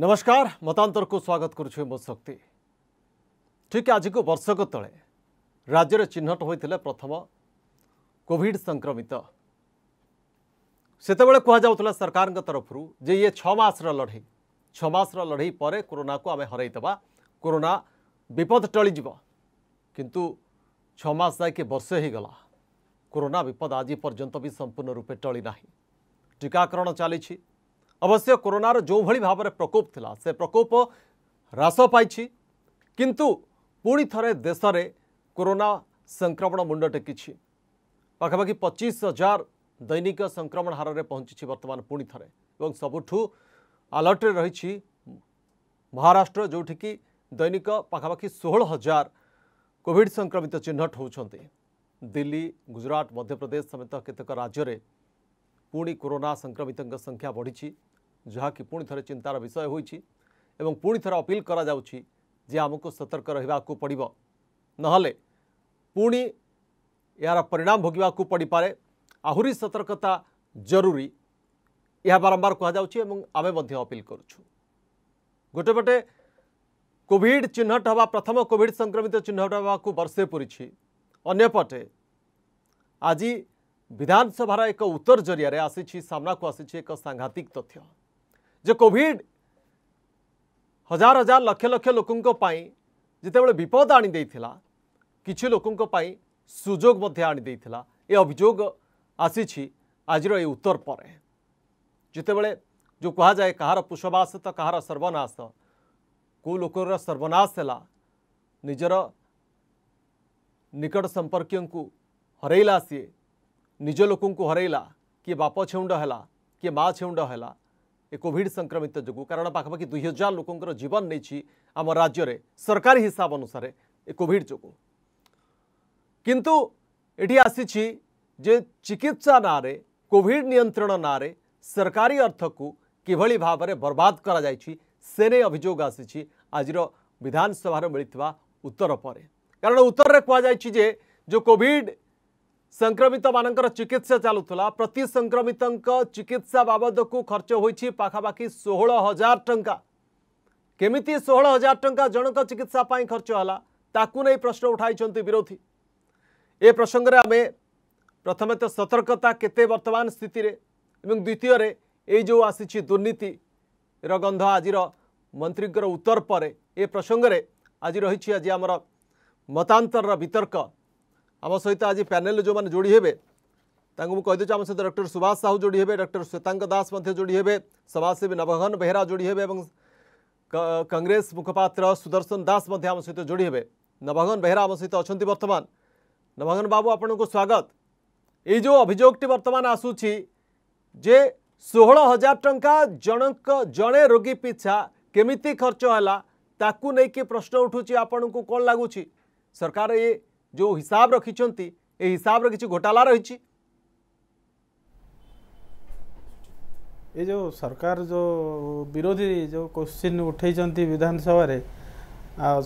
ନମସ୍କାର ମତାନ୍ତରକୁ ସ୍ୱାଗତ କରୁଛି ମୋ ଶକ୍ତି ଠିକ୍ ଆଜିକୁ ବର୍ଷକ ତଳେ ରାଜ୍ୟରେ ଚିହ୍ନଟ ହୋଇଥିଲେ ପ୍ରଥମ କୋଭିଡ୍ ସଂକ୍ରମିତ ସେତେବେଳେ କୁହାଯାଉଥିଲା ସରକାରଙ୍କ ତରଫରୁ ଯେ ଇଏ ଛଅ ମାସର ଲଢ଼େଇ ଛଅ ମାସର ଲଢ଼େଇ ପରେ କୋରୋନାକୁ ଆମେ ହରାଇଦେବା କୋରୋନା ବିପଦ ଟଳିଯିବ କିନ୍ତୁ ଛଅ ମାସ ଯାଇକି ବର୍ଷେ ହୋଇଗଲା କୋରୋନା ବିପଦ ଆଜି ପର୍ଯ୍ୟନ୍ତ ବି ସମ୍ପୂର୍ଣ୍ଣ ରୂପେ ଟଳି ନାହିଁ ଟିକାକରଣ ଚାଲିଛି अवश्य कोरोनार जो भाई भाव प्रकोप था से प्रकोप ह्रास पाई किंतु पुणी थे देश में कोरोना संक्रमण मुंड टेकी पखापाखि पचिश हजार दैनिक संक्रमण हार में पहुंची बर्तमान पुणी थे सबुठ आलर्ट रही महाराष्ट्र जोटि की दैनिक पखापाखि षोह हजार कोविड संक्रमित चिन्हट हो दिल्ली गुजरात मध्यप्रदेश समेत केतक राज्य पुणी कोरोना संक्रमित संख्या बढ़ी ଯାହାକି ପୁଣି ଥରେ ଚିନ୍ତାର ବିଷୟ ହୋଇଛି ଏବଂ ପୁଣି ଥରେ ଅପିଲ୍ କରାଯାଉଛି ଯେ ଆମକୁ ସତର୍କ ରହିବାକୁ ପଡ଼ିବ ନହେଲେ ପୁଣି ଏହାର ପରିଣାମ ଭୋଗିବାକୁ ପଡ଼ିପାରେ ଆହୁରି ସତର୍କତା ଜରୁରୀ ଏହା ବାରମ୍ବାର କୁହାଯାଉଛି ଏବଂ ଆମେ ମଧ୍ୟ ଅପିଲ୍ କରୁଛୁ ଗୋଟେ ପଟେ କୋଭିଡ଼ ଚିହ୍ନଟ ହେବା ପ୍ରଥମ କୋଭିଡ଼ ସଂକ୍ରମିତ ଚିହ୍ନଟ ହେବାକୁ ବର୍ଷେ ପୂରିଛି ଅନ୍ୟପଟେ ଆଜି ବିଧାନସଭାର ଏକ ଉତ୍ତର ଜରିଆରେ ଆସିଛି ସାମ୍ନାକୁ ଆସିଛି ଏକ ସାଂଘାତିକ ତଥ୍ୟ जे कोविड हजार हजार लक्ष लक्ष लोक जितेबाला विपद आनी कि लोकों पर सुजोग आनी अभोग आसी आज उत्तर पर जितेबले जो कह जाए कहार पुषवास तो कहार सर्वनाश कौ लोकर सर्वनाश है निजर निकट संपर्क को हरला सी निज लोक हरैला किए बाप छेड है किए माँ छेड है ए कोविड संक्रमित जो कारण पाखापाखि दुई हजार लोकर जीवन नहीं आम राज्य में सरकारी हिसाब अनुसार ए कोविड जो कि ये आसी चिकित्सा ना कोविड नियंत्रण ना सरकारी अर्थ को किभली भाव में बर्बाद कर अभोग आसी आज विधानसभा मिलता उत्तर पर कारण उत्तर में कहुई जो कोविड ସଂକ୍ରମିତ ମାନଙ୍କର ଚିକିତ୍ସା ଚାଲୁଥିଲା ପ୍ରତି ସଂକ୍ରମିତଙ୍କ ଚିକିତ୍ସା ବାବଦକୁ ଖର୍ଚ୍ଚ ହୋଇଛି ପାଖାପାଖି ଷୋହଳ ହଜାର ଟଙ୍କା କେମିତି ଷୋହଳ ହଜାର ଟଙ୍କା ଜଣଙ୍କ ଚିକିତ୍ସା ପାଇଁ ଖର୍ଚ୍ଚ ହେଲା ତାକୁ ନେଇ ପ୍ରଶ୍ନ ଉଠାଇଛନ୍ତି ବିରୋଧୀ ଏ ପ୍ରସଙ୍ଗରେ ଆମେ ପ୍ରଥମେ ତ ସତର୍କତା କେତେ ବର୍ତ୍ତମାନ ସ୍ଥିତିରେ ଏବଂ ଦ୍ୱିତୀୟରେ ଏଇ ଯେଉଁ ଆସିଛି ଦୁର୍ନୀତିର ଗନ୍ଧ ଆଜିର ମନ୍ତ୍ରୀଙ୍କର ଉତ୍ତର ପରେ ଏ ପ୍ରସଙ୍ଗରେ ଆଜି ରହିଛି ଆଜି ଆମର ମତାନ୍ତରର ବିତର୍କ आम सहित आज पैनेल जो मैंने जोड़ी हे मुझे आम सहित डक्टर सुभाष साहू जोड़ी हे डक्टर श्वेतांग दास जोड़ी हे समाजसेवी नवघन बेहरा जोड़ी हे कंग्रेस मुखपात्र सुदर्शन दास आम सहित जोड़ी हे नवघन बेहरा आम सहित अच्छा बर्तमान नवघन बाबू आपण को स्वागत ये जो अभियोगटी बर्तमान आसूची जे ଷୋହଳ ହଜାର ଟଙ୍କା ଜଣଙ୍କ ଜଣେ ରୋଗୀ ପିଛା କେମିତି ଖର୍ଚ୍ଚ नहीं कि प्रश्न उठू ଉଠୁଛି को कौन लगुच सरकार ये ଯେଉଁ ହିସାବ ରଖିଛନ୍ତି ଏ ହିସାବର କିଛି ଘୋଟାଲା ରହିଛି ଏ ଯେଉଁ ସରକାର ଯେଉଁ ବିରୋଧୀ ଯେଉଁ କ୍ୱଶ୍ଚିନ୍ ଉଠାଇଛନ୍ତି ବିଧାନସଭାରେ ଆଉ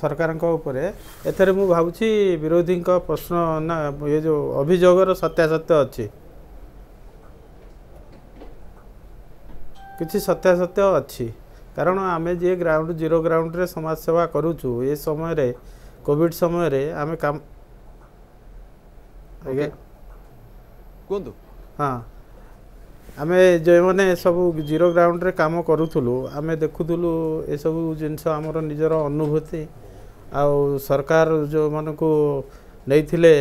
ସରକାରଙ୍କ ଉପରେ ଏଥିରେ ମୁଁ ଭାବୁଛି ବିରୋଧୀଙ୍କ ପ୍ରଶ୍ନ ନା ଏ ଯେଉଁ ଅଭିଯୋଗର ସତ୍ୟାସତ୍ୟ ଅଛି କିଛି ସତ୍ୟାସତ୍ୟ ଅଛି କାରଣ ଆମେ ଯିଏ ଗ୍ରାଉଣ୍ଡ ଜିରୋ ଗ୍ରାଉଣ୍ଡରେ ସମାଜସେବା କରୁଛୁ ଏ ସମୟରେ କୋଭିଡ ସମୟରେ ଆମେ କାମ କୁହନ୍ତୁ ହଁ ଆମେ ଯେଉଁମାନେ ସବୁ ଜିରୋ ଗ୍ରାଉଣ୍ଡରେ କାମ କରୁଥିଲୁ ଆମେ ଦେଖୁଥିଲୁ ଏସବୁ ଜିନିଷ ଆମର ନିଜର ଅନୁଭୂତି ଆଉ ସରକାର ଯେଉଁମାନଙ୍କୁ ନେଇଥିଲେ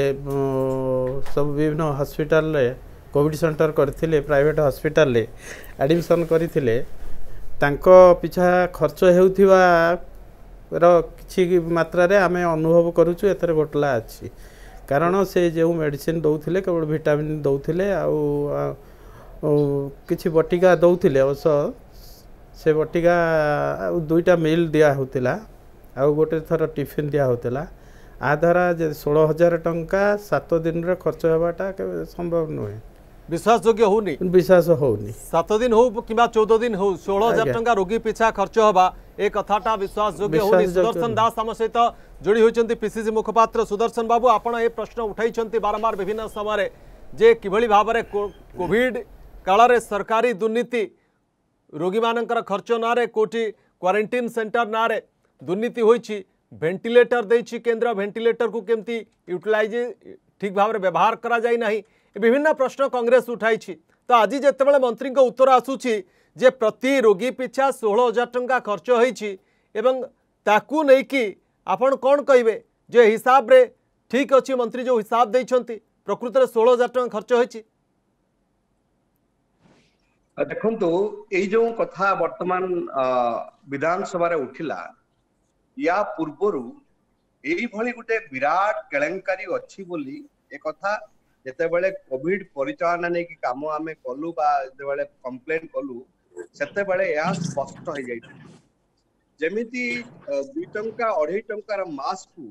ସବୁ ବିଭିନ୍ନ ହସ୍ପିଟାଲରେ କୋଭିଡ଼ ସେଣ୍ଟର କରିଥିଲେ ପ୍ରାଇଭେଟ୍ ହସ୍ପିଟାଲରେ ଆଡ଼ମିସନ୍ କରିଥିଲେ ତାଙ୍କ ପିଛା ଖର୍ଚ୍ଚ ହେଉଥିବା ର କିଛି ମାତ୍ରାରେ ଆମେ ଅନୁଭବ କରୁଛୁ ଏଥିରେ ଗୋଟଲା ଅଛି କାରଣ ସେ ଯେଉଁ ମେଡ଼ିସିନ ଦେଉଥିଲେ କେବଳ ଭିଟାମିନ ଦେଉଥିଲେ ଆଉ କିଛି ବଟିକା ଦେଉଥିଲେ ଅବଶ୍ୟ ସେ ବଟିକା ଆଉ ଦୁଇଟା ମିଲ୍ ଦିଆ ହେଉଥିଲା ଆଉ ଗୋଟେ ଥର ଟିଫିନ୍ ଦିଆ ହେଉଥିଲା ଏହାଦ୍ୱାରା ଯେ ଷୋହଳ ହଜାର ଟଙ୍କା ସାତ ଦିନରେ ଖର୍ଚ୍ଚ ହେବାଟା କେବେ ସମ୍ଭବ ନୁହେଁ विश्वास योग्य होनी विश्वास होनी सात दिन हो कि चौदह दिन हो षोह हजार टाइम रोगी पिछा खर्च हवा एक कथा विश्वास योग्य हो सुदर्शन दास आम सहित जोड़ी होती पीसीसी मुखपात्र सुदर्शन बाबू आप प्रश्न उठाई बारम्बार विभिन्न समय जे कि भाव में कॉविड काल में सरकारी दुर्नीति रोगी मान खर्च ना कौटी क्वरेन्टीन सेन्टर ना दुर्नीति भेन्टिलेटर देन्टिलेटर को कमी यूटिलइज ठीक भाव व्यवहार करा कराई বিভিন্ন প্রশ্ন কংগ্রেস উঠাইছি তো আজ যেতবে মন্ত্রী উত্তর আসুছি যে প্রতি রোগী পিছা ষোহল হাজার টঙ্কা খরচ হয়েছি এবং তাকে নেইকি আপন কণ কহবে যে হিসাবে ঠিক অছি মন্ত্রী যে হিসাব দিয়েছেন প্রকৃতরে ষোহল হাজার টঙ্কা খরচ হয়েছে ଦେଖନ୍ତୁ ଏଇ ଯୋଉ କଥା ବର୍ତ୍ତମାନ ବିଧାନସଭାରେ ଉଠିଲା ୟା ପୂର୍ବରୁ ଏଇଭଳି ଗୋଟେ ବିରାଟ କେଳେଙ୍କାରୀ ଅଛି ବୋଲି ଏ କଥା ଯେତେବେଳେ କୋଭିଡ ପରିଚାଳନା ନେଇକି କାମ ଆମେ କଲୁ ବା ଯେତେବେଳେ କମ୍ପ୍ଲେନ କଲୁ ସେତେବେଳେ ଏହା ସ୍ପଷ୍ଟ ହେଇଯାଇଥିଲା ଯେମିତି ଦୁଇ ଟଙ୍କା ଅଢେଇ ଟଙ୍କାର ମାସ୍କକୁ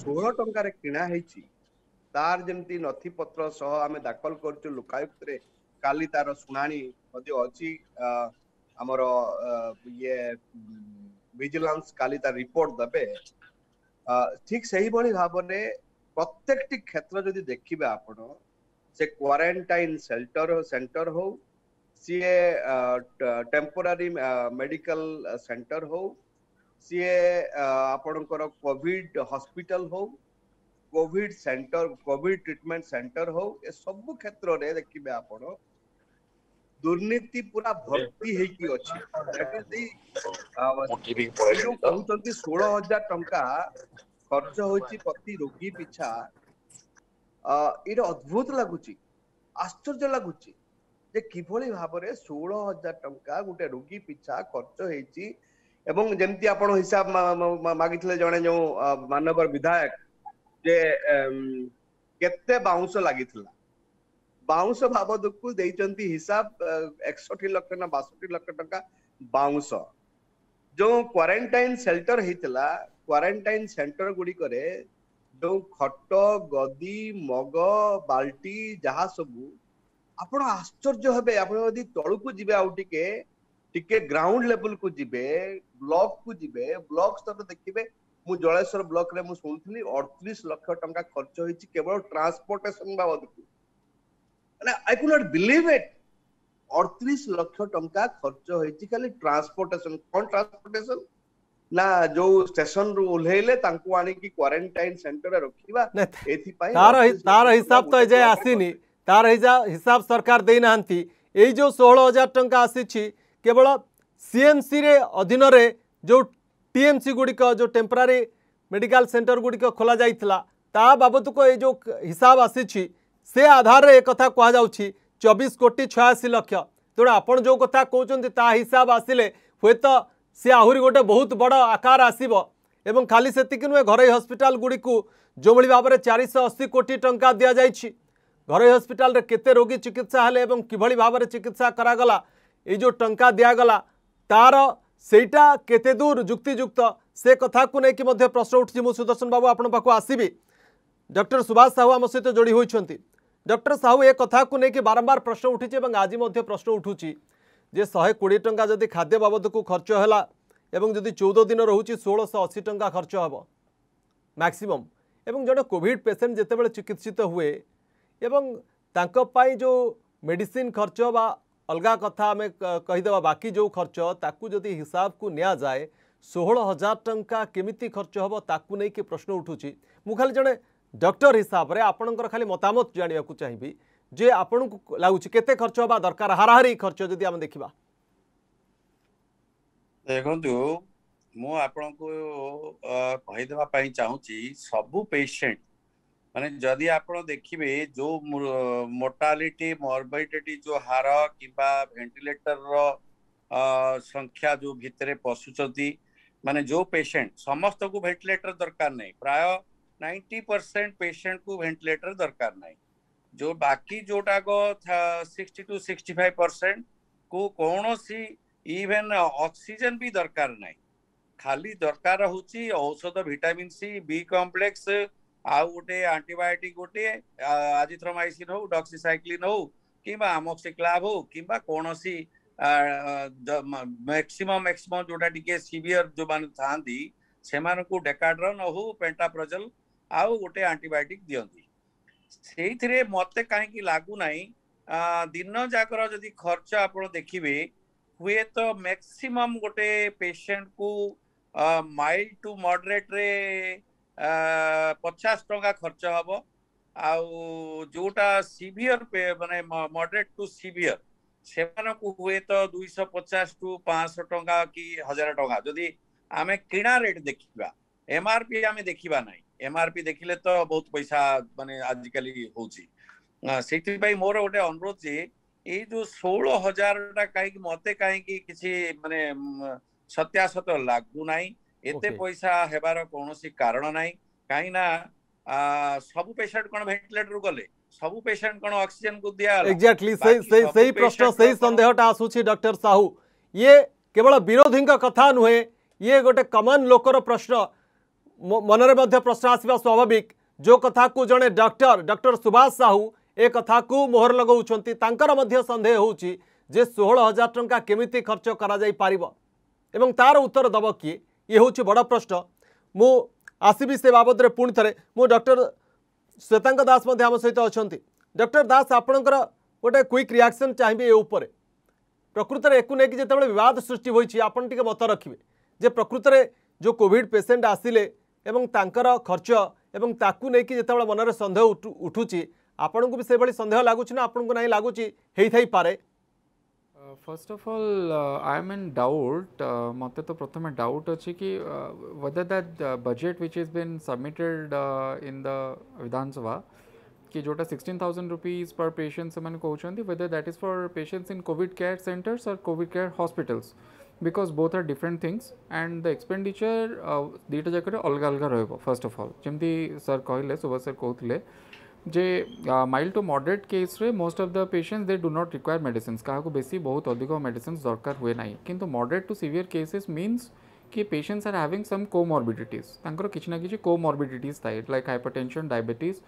ଷୋହଳ ଟଙ୍କାରେ କିଣା ହେଇଛି ତାର ଯେମିତି ନଥିପତ୍ର ସହ ଆମେ ଦାଖଲ କରିଛୁ ଲୋକାୟୁକ୍ତରେ କାଲି ତାର ଶୁଣାଣି ମଧ୍ୟ ଅଛି ଆମର ଇଏ ଭିଜିଲାନ୍ସ କାଲି ତାର ରିପୋର୍ଟ ଦେବେ ଠିକ ସେହିଭଳି ଭାବରେ प्रत्येक क्षेत्र जब देखिए आप क्वरेन्टाइन सेल्टर सेन्टर हू मेडिकल सेन्टर हू सीए आपणकर कोविड हॉस्पिटल हो Covid centre Covid treatment centre हो ये सब क्षेत्र रे देखिबे आपण दुर्नीति पूरा भर्ती है कि अछि दैट इज द 16000 टंका ଖର୍ଚ୍ଚ ହୋଇଛି ପ୍ରତି ରୋଗୀ ପିଛା ଏଇଟା ଅଦ୍ଭୁତ ଲାଗୁଛି ଆଶ୍ଚର୍ଯ୍ୟ ଲାଗୁଛି ଯେ କିଭଳି ଭାବରେ ଷୋହଳ ହଜାର ଟଙ୍କା ଗୋଟେ ରୋଗୀ ପିଛା ଖର୍ଚ୍ଚ ହେଇଛି ଏବଂ ଯେମିତି ଆପଣ ହିସାବ ମାଗିଥିଲେ ଜଣେ ଯୋଉ ମାନ୍ୟବର ବିଧାୟକ ଯେ କେତେ ବାଉଁଶ ଲାଗିଥିଲା ବାଉଁଶ ବାବଦକୁ ଦେଇଛନ୍ତି ହିସାବ ଏକଷଠି ଲକ୍ଷ ନା ବାଷଠି ଲକ୍ଷ ଟଙ୍କା ବାଉଁଶ ଯୋଉ କ୍ୱାରେଣ୍ଟାଇନ୍ ସେଲ୍ଟର ହେଇଥିଲା କ୍ୱାରେଣ୍ଟାଇନ୍ ସେଣ୍ଟର ଗୁଡ଼ିକରେ ଯେଉଁ ଖଟ ଗଦି ମଗ ବାଲ୍ଟି ଯାହା ସବୁ ଆପଣ ଆଶ୍ଚର୍ଯ୍ୟ ହେବେ ଆପଣ ଯଦି ତଳକୁ ଯିବେ ଆଉ ଟିକେ ଟିକେ ଗ୍ରାଉଣ୍ଡ ଲେଭେଲକୁ ଯିବେ ବ୍ଲକକୁ ଯିବେ ବ୍ଲକ ସ୍ତରରେ ଦେଖିବେ ମୁଁ ଜଳେଶ୍ୱର ବ୍ଲକରେ ମୁଁ ଶୁଣୁଥିଲି ଅଠତିରିଶ ଲକ୍ଷ ଟଙ୍କା ଖର୍ଚ୍ଚ ହେଇଛି କେବଳ ଟ୍ରାନ୍ସପୋର୍ଟେସନ ବାବଦକୁ ମାନେ I could not believe it ଅଠତିରିଶ ଲକ୍ଷ ଟଙ୍କା ଖର୍ଚ୍ଚ ହେଇଛି ଖାଲି ଟ୍ରାନ୍ସପୋର୍ଟେସନ କ'ଣ ଟ୍ରାନ୍ସପୋର୍ଟେସନ ना जो स्टेशन रु ओले तांको आनी की क्वारंटाइन सेंटर रखिबा एथि पाए तार तार हिसाब तो जे आसीनी तार हिसाब सरकार दे नहंती एई जो 16000 टका आसी छी केवल सीएमसी रे अधीन रे जो टीएमसी गुड़िक जो टेम्पररी मेडिकल सेंटर गुड़िक खोला जाइथला ता बाबत को ए जो हिसाब आसी छी से आधार रे एक कथा कह जाउ छी 24 कोटी 86 लाख तो आपण जो कथा कहउछन ता हिसाब आसीले हुए तो सी आहरी गोटे बहुत बड़ आकार आसब एवं खाली से नुहे घर हस्पिटाल गुड़ी जो भाव में चारिश अशी कोटी टाँचा दि जाए घर हस्पिटाल केते रोगी चिकित्सा हेले और किभली भाव में चिकित्सा करागला ये जो टाँचा दिगला तार ସେଇଟା କେତେ ଦୂର ଯୁକ୍ତିଯୁକ୍ତ ସେ କଥାକୁ ନେଇକି ମଧ୍ୟ ପ୍ରଶ୍ନ ଉଠୁଛି ମୁଁ ସୁଦର୍ଶନ ବାବୁ ଆପଣଙ୍କ ପାଖକୁ ଆସିବି ଡକ୍ଟର ସୁଭାଷ ସାହୁ ଆମ ସହିତ ଯୋଡ଼ି ହୋଇଛନ୍ତି ଡକ୍ଟର ସାହୁ ଏ କଥାକୁ ନେଇକି ବାରମ୍ବାର ପ୍ରଶ୍ନ ଉଠିଛି ଏବଂ ଆଜି ମଧ୍ୟ ପ୍ରଶ୍ନ ଉଠୁଛି যে শহে কোড়িয়ে টঙ্কা যদি খাদ্য বাবদকু খরচ হল এবং যদি চৌদ দিন রয়েছে ষোলশ অশি টঙ্কা খরচ হব ম্যাক্সিমম এবং জন কোভিড পেসেন্ট যেতবে চিকিৎসিত হুয়ে এবং তাঁপাই যে মেডিসিন খরচ বা অলগা কথা আমি কহিদেবা বাকি যে খরচ তাকে যদি হিসাব কু নিয়া যায় ষোহল হাজার টঙ্কা কেমিতি খরচ হব তাকে প্রশ্ন উঠুছি মু খালি জন ডক্টর হিসাবে আপনার খালি মতামত জাঁয়া চাহিবি जे आपण को लागुच केते दरकार हारहारी खर्च जदि हम देखिबा देखंतु मो सब पेशेंट माने जदि आपण देखिबे जो मोर्टालिटी मॉर्बिडिटी जो हार किबा वेंटिलेटर रो संख्या जो भितरे पशु चती जो पेशेंट समस्त को वेंटिलेटर दरकार नै प्राय 90% पेशेंट को वेंटिलेटर दरकार नै जो बाकी जोटा को sixty two sixty five percent को कौन सी इवेन ऑक्सीजन भी दरकार ना खाली दरकार हूँ औषध भिटामिन सी बी कम्प्लेक्स आ गोटे आंटीबायोटिक गोटे आजिथ्रोमाइसिन हूँ डक्सीसाइक्लीन हो किंवा आमोक्सिक्लाभ हो किंवा कौन सी मैक्सिमम मैक्सिमम जोटा सीवियर जो मैंने था डेकाड्रन हो पेटाप्रजल आउ गोटे आंटीबायोटिक दिखती ସେଇଥିରେ ମତେ କାହିଁକି ଲାଗୁନାହିଁ ଦିନ ଯାକର ଯଦି ଖର୍ଚ୍ଚ ଆପଣ ଦେଖିବେ ହୁଏତ ମ୍ୟାକ୍ସିମମ୍ ଗୋଟେ ପେସେଣ୍ଟକୁ ମାଇଲ୍ଡ ଟୁ ମଡରେଟ୍ରେ ପଚାଶ ଟଙ୍କା ଖର୍ଚ୍ଚ ହେବ ଆଉ ଯେଉଁଟା ସିଭିୟର ମାନେ ମଡରେଟ୍ ଟୁ ସିଭିୟର ସେମାନଙ୍କୁ ହୁଏତ ଦୁଇଶହ ପଚାଶ ଟୁ ପାଞ୍ଚଶହ ଟଙ୍କା କି ହଜାର ଟଙ୍କା ଯଦି ଆମେ କିଣା ରେଟ୍ ଦେଖିବା ଏମ୍ଆର୍ପି ଆମେ ଦେଖିବା ନାହିଁ एमआरपी देखिले तो बहुत पैसा मानते आज कल हो मोर गोटे अनुरोध जी ये जो षोल हजार मत कहीं किसी मानने सत्यासत लगुना एत पैसा हबार कौन कारण ना कहीं सब पेसेंट कौन भेन्टिलेटर गले सब साहू ये केवल विरोधी कथ नुहे ये गोटे कमन लोकर प्रश्न मन में प्रश्न आसवा स्वाभाविक जो कथा को जड़े डॉक्टर डॉक्टर सुभाष साहू ए कथा को मोहर लगाऊेह हो षोह हजार टाँचा केमी खर्च कर उत्तर दब किए ये हूँ बड़ प्रश्न मु आसबि से बाबद पुणी थे मु डर श्वेता दास आम सहित अच्छा डक्टर दास आपण गोटे क्विक रिएक्शन चाहिए ये उपर प्रकृत एक नहीं कि जो बद सृष्टि आपत रखिए जे प्रकृत जो कॉविड पेसेंट आसिले नहीं तो कि ଖର୍ଚ୍ଚ ଏବଂ ତାକୁ ନେଇକି ଯେତେବେଳେ ମନରେ ସନ୍ଦେହ ଉଠୁଛି ଆପଣଙ୍କୁ ବି ସେଭଳି ସନ୍ଦେହ ଲାଗୁଛି ନା ଆପଣଙ୍କୁ ନାହିଁ ଲାଗୁଛି ହେଇଥାଇପାରେ first of all I am in doubt मत तो प्रथम डाउट अच्छे कि whether that budget which is been submitted in the Vidhan Sabha कि जोटा sixteen thousand rupees per patient से कहते whether that is for patients in covid care centres और covid care hospitals because both are different things and the expenditure ଦୁଇଟା ଯାକରେ ଅଲଗା ଅଲଗା ରହିବ first of all ଯେମିତି ସାର୍ କହିଲେ ସୁବାସ ସାର୍ କହୁଥିଲେ ଯେ ମାଇଲ୍ଡ ଟୁ ମଡରେଟ୍ କେସ୍ରେ most of the patient they do not require medicines କାହାକୁ ବେଶୀ ବହୁତ ଅଧିକ ମେଡ଼ିସିନ୍ସ ଦରକାର ହୁଏ ନାହିଁ କିନ୍ତୁ moderate to severe cases means कि patients are having some comorbidities तांकर किसी ना को कोमॉर्बिडिटीज थाए लाइक हाइपरटेनसन डायबिटीज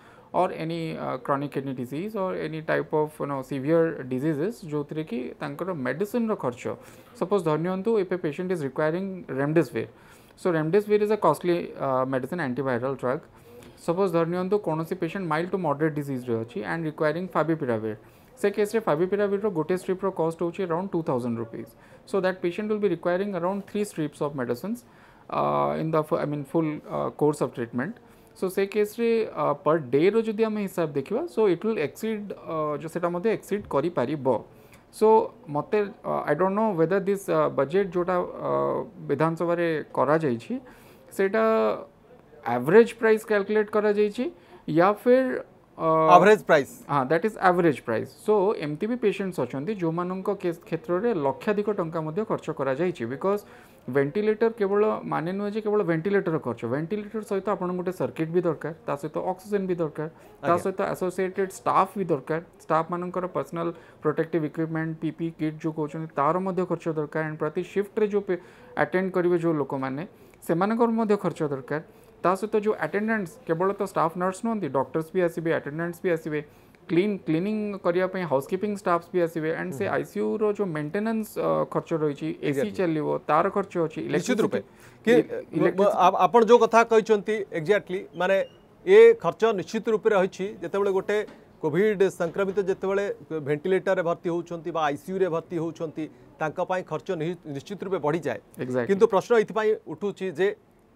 और एनी क्रॉनिक किडनी डिजीज और any type of no diseases जो थे कि मेडिसीन रर्च खर्च सपोज धरनी if a patient is requiring remdesivir so remdesivir is a costly medicine antiviral drug suppose धरनी कौन पेसेंट माइल्ड टू मडरेट डिजिज्रे अच्छी एंड रिक्वयरिंग फाबिपिराविर से केस्रे फाइविपिराविर गोटे स्ट्रीप्र कस्ट हूँ around two thousand rupees so that patient will भी requiring around three strips of medicine in the I mean full course of treatment so से केस्रे पर डे रि आम हिसाब देखा सो इट विल एक्सीड जो से एक्सीड कर सो मत I don't know whether this budget जोटा uh, विधानसभा करा सेटा एवरेज प्राइस कैलकुलेट करा या फिर ଆଭରେଜ୍ ପ୍ରାଇସ୍ ହଁ that is average price so ଏମିତି ବି ପେସେଣ୍ଟସ୍ ଅଛନ୍ତି ଯେଉଁମାନଙ୍କ କ୍ଷେତ୍ରରେ ଲକ୍ଷାଧିକ ଟଙ୍କା ମଧ୍ୟ ଖର୍ଚ୍ଚ କରାଯାଇଛି ବିକଜ୍ ଭେଣ୍ଟିଲେଟର କେବଳ ମାନେ ନୁହେଁ ଯେ କେବଳ ଭେଣ୍ଟିଲେଟର ଖର୍ଚ୍ଚ ଭେଣ୍ଟିଲେଟର ସହିତ ଆପଣଙ୍କୁ ଗୋଟେ ସର୍କିଟ୍ ବି ଦରକାର ତା ସହିତ ଅକ୍ସିଜେନ୍ ବି ଦରକାର ତା ସହିତ ଆସୋସିଏଟେଡ୍ ଷ୍ଟାଫ୍ ବି ଦରକାର ଷ୍ଟାଫ୍ମାନଙ୍କର personal protective equipment PP kit ଯେଉଁ କହୁଛନ୍ତି ତା'ର ମଧ୍ୟ ଖର୍ଚ୍ଚ ଦରକାର ଆଣ୍ଡ ପ୍ରତି ସିଫ୍ଟରେ ଯେଉଁ ଆଟେଣ୍ଡ କରିବେ ଯେଉଁ ଲୋକମାନେ ସେମାନଙ୍କର ମଧ୍ୟ ଖର୍ଚ୍ଚ ଦରକାର सहित जो आटेडान्स केवल तो स्टाफ नर्स नुहति डक्टर्स भी आसवे आटेडान्स भी आसवे क्लीन क्लीनिंग करने हाउसकीपिंग स्टाफ्स भी आसवे एंड से आईसीयू हम्म। रो जो मेंटेनेंस खर्च रही एसी चलो तार खर्च अच्छी निश्चित रूप आप जो कथा कहते एक्जाक्टली मैंने ये खर्च निश्चित रूप से रही गोटे कोविड संक्रमित जिते भेटिलेटर भर्ती होती आईसीयू रे भर्ती होती खर्च निश्चित रूप बढ़ी जाए कि प्रश्न ये उठू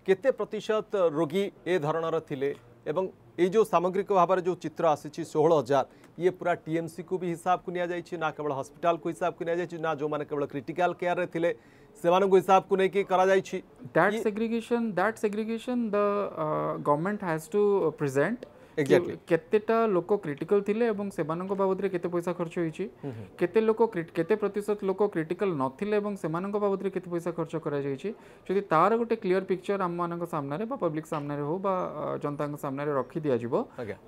केते प्रतिशत रोगी ए धरणर थिले एवं ए जो सामग्रिक भाव जो चित्र आसी षोह हजार ये पूरा टीएमसी को भी हिसाब को निया जाए ना केवल हॉस्पिटल को हिसाब को निया जाए ना जो माने केवल क्रिटिकल केयर रे थिले सेवानों को हिसाब को नहीं के करा जाए that segregation that segregation the government has to present କେତେଟା ଲୋକ କ୍ରିଟିକାଲ ଥିଲେ ଏବଂ ସେମାନଙ୍କ ବାବଦରେ କେତେ ପଇସା ଖର୍ଚ୍ଚ ହୋଇଛି କେତେ ଲୋକ କେତେ ପ୍ରତିଶତ ଲୋକ କ୍ରିଟିକାଲ ନଥିଲେ ଏବଂ ସେମାନଙ୍କ ବାବଦରେ କେତେ ପଇସା ଖର୍ଚ୍ଚ କରାଯାଇଛି ଯଦି ତାର ଗୋଟେ କ୍ଲିଅର ପିକ୍ଚର ଆମମାନଙ୍କ ସାମ୍ନାରେ ବା ପବ୍ଲିକ ସାମ୍ନାରେ ହଉ ବା ଜନତାଙ୍କ ସାମ୍ନାରେ ରଖି ଦିଆଯିବ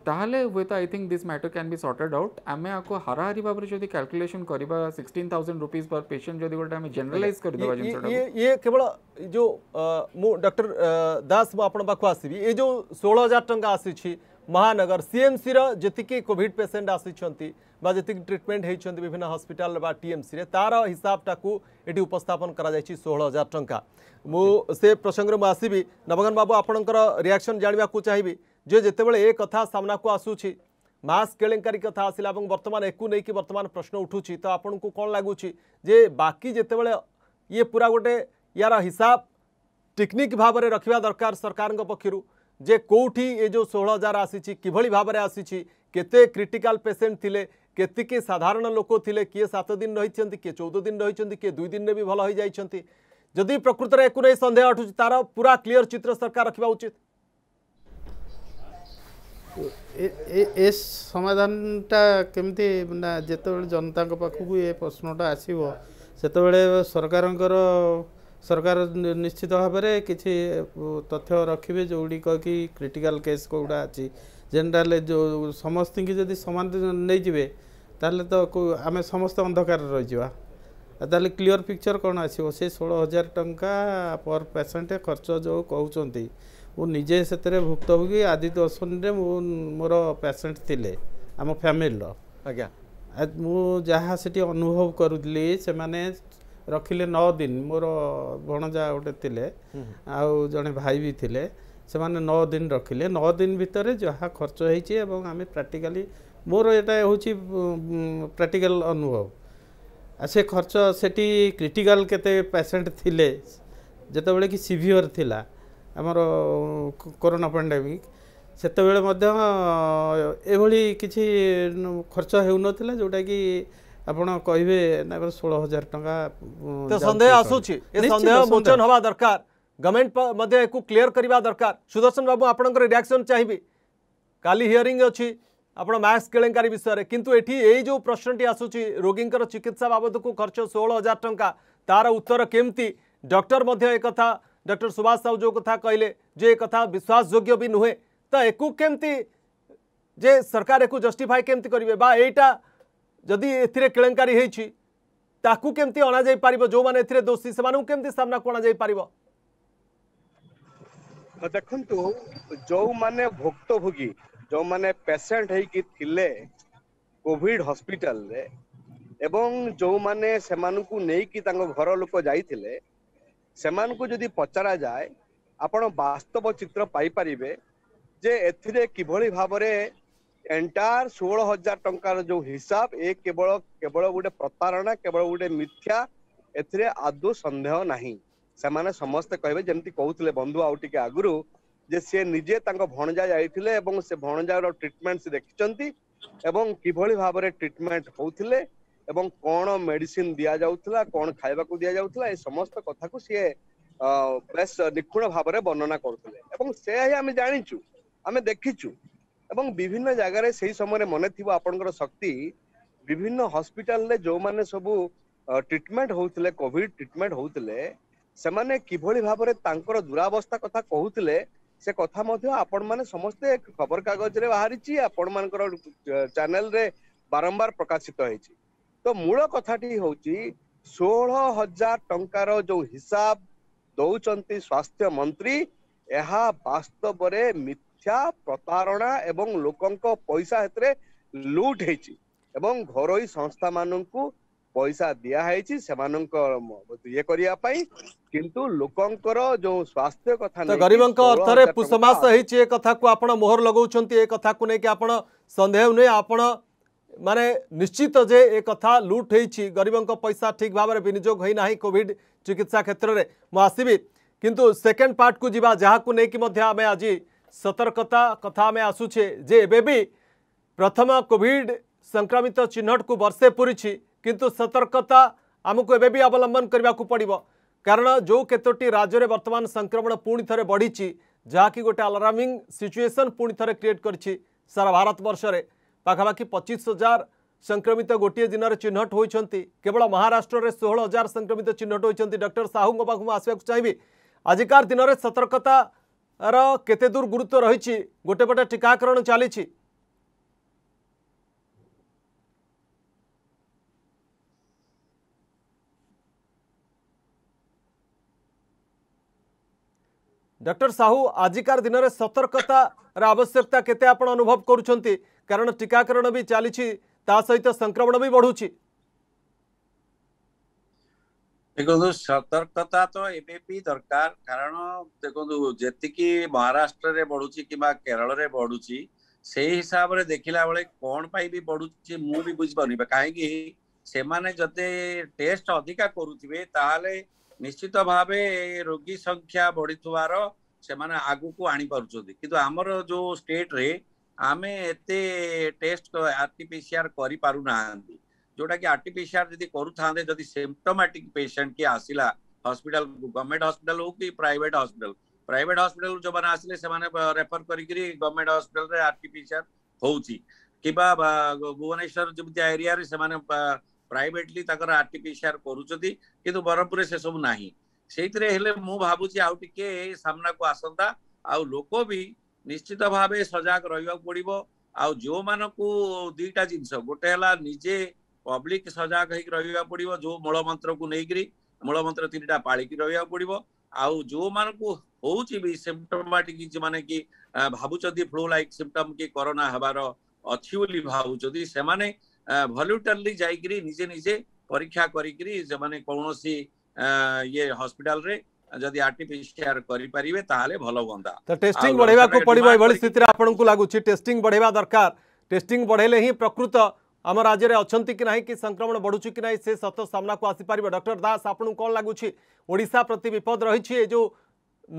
ତାହେଲେ ହୁଏତ I think this matter can be sorted out ଆମେ ଆକୁ ହାରାହାରି ଭାବରେ ଯଦି କ୍ୟାଲକୁଲେସନ କରିବା sixteen thousand rupees per patient ଯଦି ଗୋଟେ ଆମେ ଜେନେରାଲାଇଜ କରିଦେବା ଜିନିଷଟା ଇଏ କେବଳ ଯୋଉ ମୁଁ ଡକ୍ଟର ଦାସ ମୁଁ ଆପଣଙ୍କ ପାଖକୁ ଆସିବି ଏ ଯୋଉ ଷୋହଳ ହଜାର ଟଙ୍କା ଆସିଛି महानगर सीएमसी जीक कॉविड पेसेंट आसीक ट्रिटमेंट होती विभिन्न हस्पिटाल टीएमसी तार हिसाबटा ये उपस्थापन षोह हजार टाँचा मु प्रसंग में आसबि नवगन बाबू आपण रियाक्शन जानवाक चाहिए जे जिते बड़े ए कथा सामना को आसूसी मस्क के कथ आसला बर्तमान एक नहीं कि बर्तमान प्रश्न उठू तो आपन को कौन लगुच जे बाकी जिते बड़े ये पूरा गोटे यार हिसाब टेक्निक भाव में रखा दरकार सरकार पक्षर যে কোটি এ যে ষোল হাজার আসিছি কিভাবে ভাবে আসিছি কেতে ক্রিটিকাল পেসেন্ট থিলে কেতিকি সাধারণ লোক থিলে কি সাত দিন রয়েছেন কি চৌদ দিন রয়েছেন কি দুই দিনে বি ভালো হয়ে যাই যদি প্রকৃতরে একু নেই সন্দেহ উঠুছি তার পুরা ক্লিয়ার চিত্র সরকার রাখা উচিত এ সমাধানটা কেমতি না যেতবে জনতা পাখু এ প্রশ্নটা আসব সেতবে সরকারঙ্কর ସରକାର ନିଶ୍ଚିତ ଭାବରେ କିଛି ତଥ୍ୟ ରଖିବେ ଯେଉଁଗୁଡ଼ିକ କି କ୍ରିଟିକାଲ୍ କେସ୍ କେଉଁଗୁଡ଼ା ଅଛି ଜେନେରାଲ୍ ଯେଉଁ ସମସ୍ତଙ୍କୁ ଯଦି ସମାନ ନେଇଯିବେ ତାହେଲେ ତ ଆମେ ସମସ୍ତେ ଅନ୍ଧକାରରେ ରହିଯିବା ତାହେଲେ କ୍ଲିଅର୍ ପିକ୍ଚର୍ କ'ଣ ଆସିବ ସେ ଷୋହଳ ହଜାର ଟଙ୍କା ପର୍ ପେସେଣ୍ଟ ଖର୍ଚ୍ଚ ଯେଉଁ କହୁଛନ୍ତି ମୁଁ ନିଜେ ସେଥିରେ ଭୁକ୍ତଭୋଗୀ ଆଦିତ୍ୟ ଅଶ୍ୱନୀରେ ମୁଁ ମୋର ପେସେଣ୍ଟ ଥିଲେ ଆମ ଫ୍ୟାମିଲିର ଆଜ୍ଞା ମୁଁ ଯାହା ସେଠି ଅନୁଭବ କରୁଥିଲି ସେମାନେ ରଖିଲେ ନଅ ଦିନ ମୋର ଭଣଜା ଗୋଟେ ଥିଲେ ଆଉ ଜଣେ ଭାଇ ବି ଥିଲେ ସେମାନେ ନଅ ଦିନ ରଖିଲେ ନଅ ଦିନ ଭିତରେ ଯାହା ଖର୍ଚ୍ଚ ହେଇଛି ଏବଂ ଆମେ ପ୍ରାକ୍ଟିକାଲି ମୋର ଏଇଟା ହେଉଛି ପ୍ରାକ୍ଟିକାଲ ଅନୁଭବ ଆଉ ସେ ଖର୍ଚ୍ଚ ସେଠି କ୍ରିଟିକାଲ କେତେ ପେସେଣ୍ଟ ଥିଲେ ଯେତେବେଳେ କି ସିଭିଅର ଥିଲା ଆମର କରୋନା ପାଣ୍ଡେମିକ୍ ସେତେବେଳେ ମଧ୍ୟ ଏଭଳି କିଛି ଖର୍ଚ୍ଚ ହେଉନଥିଲା ଯେଉଁଟାକି आपण कहिबे ना 16000 टका त संदेह दरकार गवर्नमेंट मध्य एको क्लियर दरकार सुदर्शन बाबू आपणकर रिएक्शन चाहिबे काली हियरिंग अछि आपण मास केलेंकारी जो प्रश्नटी आसुचि रोगींकर चिकित्सा बाबद को खर्च षोल हजार टका तार उत्तर केमति डॉक्टर एक कथा डॉक्टर सुभाष साहू जो कथा कहले जो एक विश्वास योग्य भी नुहे तो एको केमति सरकार एको जस्टिफाई केमति करबे ଯଦି ଏଥିରେ କେଳେଙ୍କାରୀ ହେଇଛି ତାକୁ କେମିତି ଅଣାଯାଇପାରିବ ଯେଉଁମାନେ ଏଥିରେ ଦୋଷୀ ସେମାନଙ୍କୁ କେମିତି ସାମ୍ନାକୁ ଅଣାଯାଇପାରିବ ଦେଖନ୍ତୁ ଯେଉଁମାନେ ଭୁକ୍ତଭୋଗୀ ଯେଉଁମାନେ ପେସେଣ୍ଟ ହେଇକି ଥିଲେ କୋଭିଡ ହସ୍ପିଟାଲରେ ଏବଂ ଯେଉଁମାନେ ସେମାନଙ୍କୁ ନେଇକି ତାଙ୍କ ଘର ଲୋକ ଯାଇଥିଲେ ସେମାନଙ୍କୁ ଯଦି ପଚରାଯାଏ ଆପଣ ବାସ୍ତବ ଚିତ୍ର ପାଇପାରିବେ ଯେ ଏଥିରେ କିଭଳି ଭାବରେ ଏଣ୍ଟାୟାର ଷୋହଳ ହଜାର ଟଙ୍କାର ଯୋଉ ହିସାବ ଏ କେବଳ କେବଳ ଗୋଟେ ପ୍ରତାରଣା କେବଳ ଗୋଟେ ମିଥ୍ୟା ଏଥିରେ ଆଦୌ ସନ୍ଦେହ ନାହିଁ ସେମାନେ ସମସ୍ତେ କହିବେ ଯେମିତି କହୁଥିଲେ ବନ୍ଧୁ ଆଉ ଟିକେ ଆଗରୁ ଯେ ସେ ନିଜେ ତାଙ୍କ ଭଣଜା ଯାଇଥିଲେ ଏବଂ ସେ ଭଣଜାର ଟ୍ରିଟମେଣ୍ଟ ସେ ଦେଖିଛନ୍ତି ଏବଂ କିଭଳି ଭାବରେ ଟ୍ରିଟମେଣ୍ଟ ହଉଥିଲେ ଏବଂ କ'ଣ ମେଡିସିନ ଦିଆଯାଉଥିଲା କ'ଣ ଖାଇବାକୁ ଦିଆଯାଉଥିଲା ଏ ସମସ୍ତ କଥାକୁ ସିଏ ବେଶ ନିଖୁଣ ଭାବରେ ବର୍ଣ୍ଣନା କରୁଥିଲେ ଏବଂ ସେୟା ହିଁ ଆମେ ଜାଣିଛୁ ଆମେ ଦେଖିଛୁ ଏବଂ ବିଭିନ୍ନ ଜାଗାରେ ସେଇ ସମୟରେ ମନେ ଥିବ ଆପଣଙ୍କର ଶକ୍ତି ବିଭିନ୍ନ ହସ୍ପିଟାଲରେ ଯେଉଁମାନେ ସବୁ ଟ୍ରିଟମେଣ୍ଟ ହଉଥିଲେ କୋଭିଡ ଟ୍ରିଟମେଣ୍ଟ ହଉଥିଲେ ସେମାନେ କିଭଳି ଭାବରେ ତାଙ୍କର ଦୁରାବସ୍ଥା କଥା କହୁଥିଲେ ସେ କଥା ମଧ୍ୟ ଆପଣମାନେ ସମସ୍ତେ ଖବରକାଗଜରେ ବାହାରିଛି ଆପଣମାନଙ୍କର ଚ୍ୟାନେଲରେ ବାରମ୍ବାର ପ୍ରକାଶିତ ହେଇଛି ତ ମୂଳ କଥାଟି ହଉଛି ଷୋହଳ ହଜାର ଟଙ୍କାର ଯୋଉ ହିସାବ ଦଉଛନ୍ତି ସ୍ୱାସ୍ଥ୍ୟ ମନ୍ତ୍ରୀ ଏହା ବାସ୍ତବରେ ମିଥ୍ୟା ମିଥ୍ୟା ପ୍ରତାରଣା ଏବଂ ଲୋକଙ୍କ ପଇସା ସେଥିରେ ଲୁଟ୍ ହେଇଛି ଏବଂ ଘରୋଇ ସଂସ୍ଥାମାନଙ୍କୁ ପଇସା ଦିଆହେଇଛି ସେମାନଙ୍କ ଇଏ କରିବା ପାଇଁ କିନ୍ତୁ ଲୋକଙ୍କର ଯୋଉ ସ୍ୱାସ୍ଥ୍ୟ କଥା ତ ଗରିବଙ୍କ ଅର୍ଥରେ ପୁଷମାସ ହେଇଛି ଏ କଥାକୁ ଆପଣ ମୋହର ଲଗାଉଛନ୍ତି ଏ କଥାକୁ ନେଇକି ଆପଣ ସନ୍ଦେହ ନୁହେଁ ଆପଣ ମାନେ ନିଶ୍ଚିତ ଯେ ଏ କଥା ଲୁଟ୍ ହେଇଛି ଗରିବଙ୍କ ପଇସା ଠିକ୍ ଭାବରେ ବିନିଯୋଗ ହୋଇନାହିଁ କୋଭିଡ଼ ଚିକିତ୍ସା କ୍ଷେତ୍ରରେ ମୁଁ ଆସିବି କିନ୍ତୁ ସେକେଣ୍ଡ ପାର୍ଟକୁ ଯିବା ଯାହାକୁ ନେଇକି ମଧ୍ୟ ଆମେ ଆଜି સતર્કતા કથા આસુ છે જે એબી પ્રથમ કોવિડ સંક્રમિત ચિહ્નટુ વર્ષે પૂરીଛି કિંતુ સતર્કતા આમકુ એબી અવલંબન કરવા પડ કારણ જો કેતોટી રાજ્યરે વર્તમાન સંક્રમણ પુણી થરે બઢી ଯାହାକି ଗୋଟେ ଆଲାର୍ମିଂ ସିଚୁଏସନ୍ ପୁଣି ଥରେ କ୍ରିଏଟ୍ କରିଛି ସାରା ଭାରତ ବର୍ଷରେ ପାଖାପାଖି ପଚିଶ ହଜାର ସଂକ୍ରମିତ ଗୋଟିଏ ଦିନରେ ଚିହ୍ନଟ ହୋଇଛନ୍ତି କେବଳ ମହାରାଷ୍ଟ୍ରରେ ଷୋହଳ ହଜାର ସଂକ୍ରମିତ ଚିହ୍ନଟ ହୋଇଛନ୍ତି ଡକ୍ଟର ସାହୁଙ୍କ ପାଖକୁ ମୁଁ ଆସିବାକୁ ଚାହିଁବି ଆଜିକାର ଦିନରେ ସତର୍କତା ର କେତେ ଦୂର ଗୁରୁତ୍ୱ ରହିଛି ଗୋଟେ ପଟେ ଟିକାକରଣ ଚାଲିଛି ଡକ୍ଟର ସାହୁ ଆଜିକାର ଦିନରେ ସତର୍କତାର ଆବଶ୍ୟକତା କେତେ ଆପଣ ଅନୁଭବ କରୁଛନ୍ତି କାରଣ ଟିକାକରଣ ବି ଚାଲିଛି ତା ସହିତ ସଂକ୍ରମଣ ବି ବଢ଼ୁଛି ଦେଖନ୍ତୁ ସତର୍କତା ତ ଏବେ ବି ଦରକାର କାରଣ ଦେଖନ୍ତୁ ଯେତିକି ମହାରାଷ୍ଟ୍ରରେ ବଢୁଛି କିମ୍ବା କେରଳରେ ବଢୁଛି ସେଇ ହିସାବରେ ଦେଖିଲା ବେଳେ କ'ଣ ପାଇଁ ବି ବଢୁଛି ମୁଁ ବି ବୁଝିପାରୁନି କାହିଁକି ସେମାନେ ଯଦି ଟେଷ୍ଟ ଅଧିକା କରୁଥିବେ ତାହେଲେ ନିଶ୍ଚିତ ଭାବେ ରୋଗୀ ସଂଖ୍ୟା ବଢିଥିବାର ସେମାନେ ଆଗକୁ ଆଣିପାରୁଛନ୍ତି କିନ୍ତୁ ଆମର ଯୋଉ ଷ୍ଟେଟରେ ଆମେ ଏତେ ଟେଷ୍ଟ ଆର୍ଟିପିସିଆର କରିପାରୁନାହାନ୍ତି जोटा कि आरटीपीसीआर जी करते जब सिमटोमेटिक पेशेंट किए आसला हॉस्पिटल गवर्नमेंट हॉस्पिटल हो कि प्राइट हॉस्पिटल प्राइवेट हॉस्पिटल जो मैंने आसे से रेफर कर गवर्नमेंट हॉस्पिटल आरटीपीसीआर होउची भुवनेश्वर जमितिया एरिया प्राइटली प्राइवेटली आरटीपीसीआर कर ब्रह्मपुर से सब ना से मुझे ମୁଁ ଭାବୁଛି ଆଉ ଟିକେ ସାମ୍ନାକୁ भी निश्चित भाव सजग ନିଶ୍ଚିତ पड़ो आ जो मान को ଯୋଉମାନଙ୍କୁ जिनस गोटे निजे पब्लिक सजग हो रहा पड़ो जो मूलमंत्र को लेकर मूलमंत्र मंत्र तीन टा पाड़ी रहा पड़ो आउ जो मान को हूँ भी सिम्पटोमाटिक जो मैंने कि भावुंट फ्लू लाइक सिमटम कि करोना हबार अच्छी बोली भावुंट से मैंने भल्युटरली जाइकरी निजे परीक्षा करी कौन सी ये हस्पिटाल जदि आरटीपीसीआर करि परिवे ताले भलो होंदा तो टेस्टिंग बढ़ेबा को पड़िबो एबळी स्थिति रे आपन को लागुछि टेस्टिंग बढ़ेबा दरकार टेस्टिंग बढ़ेले ही प्रकृत आम राज्य में अच्छा कि ना कि संक्रमण बढ़ुच्च कि ना से सत सामना को आसीपर डक्टर दास आपन कौन लगुच ओडा प्रति विपद रही जो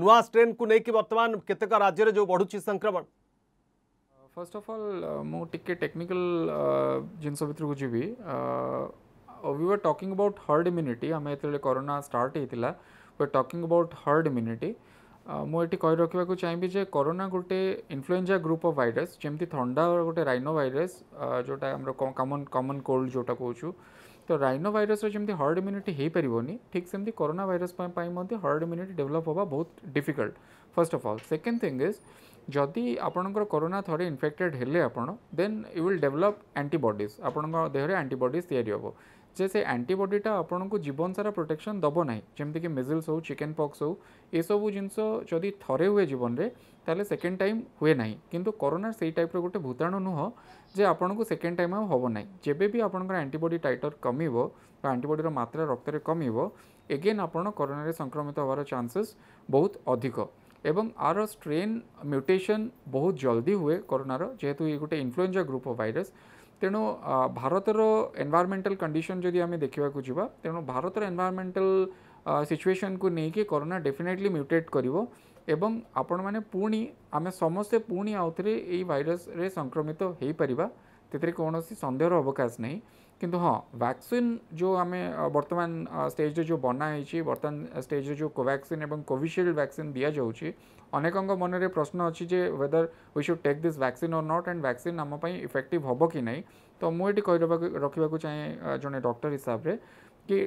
नुआ स्ट्रेन को लेकिन बर्तमान केतक राज्य में जो बढ़ुच्च संक्रमण फर्स्ट अफ अल मुझे टेक्निकल जिनस भितर को जी we are talking about herd immunity आम जो कोरोना स्टार्ट होता we are talking about herd immunity ମୁଁ ଏଠି କହି ରଖିବାକୁ ଚାହିଁବି ଯେ କରୋନା ଗୋଟେ ଇନଫ୍ଲୁଏଞ୍ଜା ଗ୍ରୁପ୍ ଅଫ୍ ଭାଇରସ୍ ଯେମିତି ଥଣ୍ଡା ଗୋଟେ ରାଇନୋ ଭାଇରସ୍ ଯେଉଁଟା ଆମର କମନ୍ କମନ୍ କୋଲ୍ଡ ଯେଉଁଟା କହୁଛୁ ତ ରାଇନୋ ଭାଇରସ୍ର ଯେମିତି ହର୍ଡ଼ ଇମ୍ୟୁନିଟି ହେଇପାରିବନି ଠିକ୍ ସେମିତି କରୋନା ଭାଇରସ୍ ପାଇଁ ମଧ୍ୟ ହର୍ଡ଼ ଇମ୍ୟୁନିଟି ଡେଭଲପ୍ ହେବା ବହୁତ difficult first of all second thing is ଯଦି ଆପଣଙ୍କର କରୋନା ଥରେ ଇନଫେକ୍ଟେଡ଼୍ ହେଲେ ଆପଣ then you will develop antibodies ଆପଣଙ୍କ ଦେହରେ ଆଣ୍ଟିବଡ଼ିଜ୍ ତିଆରି ହେବ ଯେ ସେ ଆଣ୍ଟିବଡ଼ିଟା ଆପଣଙ୍କୁ ଜୀବନସାରା ପ୍ରୋଟେକ୍ସନ୍ ଦେବ ନାହିଁ ଯେମିତିକି ମିଜିଲ୍ସ ହେଉ ଚିକେନ୍ ପକ୍ସ ହେଉ ଏସବୁ ଜିନିଷ ଯଦି ଥରେ ହୁଏ ଜୀବନରେ ତାହେଲେ ସେକେଣ୍ଡ ଟାଇମ୍ ହୁଏ ନାହିଁ କିନ୍ତୁ କରୋନା ସେଇ ଟାଇପ୍ର ଗୋଟେ ଭୂତାଣୁ ନୁହଁ ଯେ ଆପଣଙ୍କୁ ସେକେଣ୍ଡ ଟାଇମ୍ ଆଉ ହେବ ନାହିଁ ଯେବେ ବି ଆପଣଙ୍କର ଆଣ୍ଟିବଡ଼ି ଟାଇଟର୍ କମିବ ବା ଆଣ୍ଟିବଡ଼ିର ମାତ୍ରା ରକ୍ତରେ କମିବ ଏଗେନ୍ ଆପଣ କରୋନାରେ ସଂକ୍ରମିତ ହେବାର ଚାନ୍ସେସ୍ ବହୁତ ଅଧିକ ଏବଂ ଆର ଷ୍ଟ୍ରେନ୍ ମ୍ୟୁଟେସନ୍ ବହୁତ ଜଲ୍ଦି ହୁଏ କରୋନାର ଯେହେତୁ ଇଏ ଗୋଟେ ଇନଫ୍ଲୁଏଞ୍ଜା ଗ୍ରୁପ୍ ଅଫ୍ ଭାଇରସ୍ ତେଣୁ ଭାରତର ଏନ୍ଭାରମେଣ୍ଟାଲ କଣ୍ଡିସନ୍ ଯଦି ଆମେ ଦେଖିବାକୁ ଯିବା ତେଣୁ ଭାରତର ଏନ୍ଭାରମେଣ୍ଟାଲ ସିଚୁଏସନ୍କୁ ନେଇକି କରୋନା ଡେଫିନେଟଲି ମ୍ୟୁଟେଟ୍ କରିବ ଏବଂ ଆପଣମାନେ ପୁଣି ଆମେ ସମସ୍ତେ ପୁଣି ଆଉଥରେ ଏଇ ଭାଇରସରେ ସଂକ୍ରମିତ ହୋଇପାରିବା ସେଥିରେ କୌଣସି ସନ୍ଦେହର ଅବକାଶ ନାହିଁ किंतु हाँ वैक्सीन जो आम बर्तमान स्टेज जो बनाई बर्तमान स्टेज जो कोवैक्सीन और कोविशिल्ड वैक्सीन दि जाऊँगी अनेक मन में प्रश्न अच्छी whether we should take this vaccine or not and vaccine आमपाई इफेक्टिव हम कि नहीं तो मुझे कह रखा चाहे जन डक्टर हिसाब से कि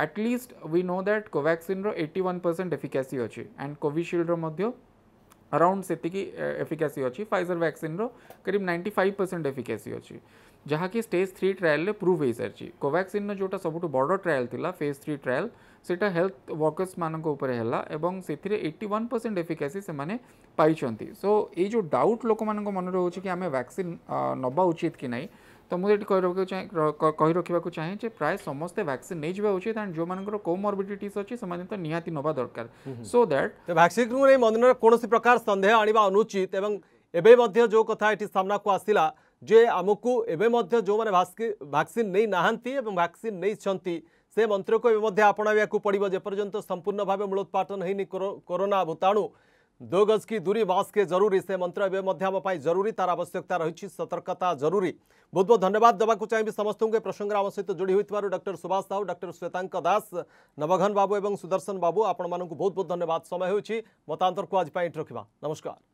at least we know that Covaxin eighty one percent efficacy अच्छे एंड कोविशिल्ड्र अराउंड से एफिकासी अच्छी फाइजर वैक्सीन रिब नाइंटी फाइव परसेंट एफिकासी अच्छी ଯାହାକି ଷ୍ଟେଜ୍ ଥ୍ରୀ ଟ୍ରାଏଲ୍ରେ ପ୍ରୁଭ୍ ହୋଇସାରିଛି କୋଭାକ୍ସିନ୍ର ଯେଉଁଟା ସବୁଠୁ ବଡ଼ ଟ୍ରାଏଲ୍ ଥିଲା ଫେଜ୍ ଥ୍ରୀ ଟ୍ରାଏଲ୍ ସେଇଟା ହେଲ୍ଥ ୱାର୍କର୍ସମାନଙ୍କ ଉପରେ ହେଲା ଏବଂ ସେଥିରେ ଏଇଟି ୱାନ୍ ପରସେଣ୍ଟ ଏଫିକାସି ସେମାନେ ପାଇଛନ୍ତି ସୋ ଏଇ ଯେଉଁ ଡାଉଟ୍ ଲୋକମାନଙ୍କ ମନରେ ହେଉଛି କି ଆମେ ଭ୍ୟାକ୍ସିନ୍ ନେବା ଉଚିତ କି ନାହିଁ ତ ମୁଁ ଏଠି କହି ରଖିବାକୁ ଚାହେଁ କହି ରଖିବାକୁ ଚାହେଁ ଯେ ପ୍ରାୟ ସମସ୍ତେ ଭ୍ୟାକ୍ସିନ୍ ନେଇଯିବା ଉଚିତ ଆଣ୍ଡ ଯେଉଁମାନଙ୍କର କୋମର୍ବିଡିଟିସ୍ ଅଛି ସେମାନେ ତ ନିହାତି ନେବା ଦରକାର ସୋ ଦ୍ୟାଟ୍ ଭ୍ୟାକ୍ସିନ୍ରୁ ନେଇ ମନରେ କୌଣସି ପ୍ରକାର ସନ୍ଦେହ ଆଣିବା ଅନୁଚିତ ଏବଂ ଏବେ ମଧ୍ୟ ଯେଉଁ କଥା ଏଠି ସାମ୍ନାକୁ ଆସିଲା जे आमको एवं जो मैंने भैक्सीन नहीं नहांती भैक्सीन नहीं से मंत्र को आपणा पड़ो जपर्यंत संपूर्ण भाव मूलोत्पाटन है कोरोना भूताणु दो गज की दूरी मास्क जरूरी से मंत्र जरूरी तार आवश्यकता रही सतर्कता जरूरी बहुत बहुत धन्यवाद देवाक चाहिए समस्त को प्रसंग आम सहित जोड़ी होती डक्टर सुभाष साहू डक्टर श्वेतांक दास नवघन बाबू और सुदर्शन बाबू आपण मूँ बहुत बहुत धन्यवाद समय होतांतर को आज इंट रखा नमस्कार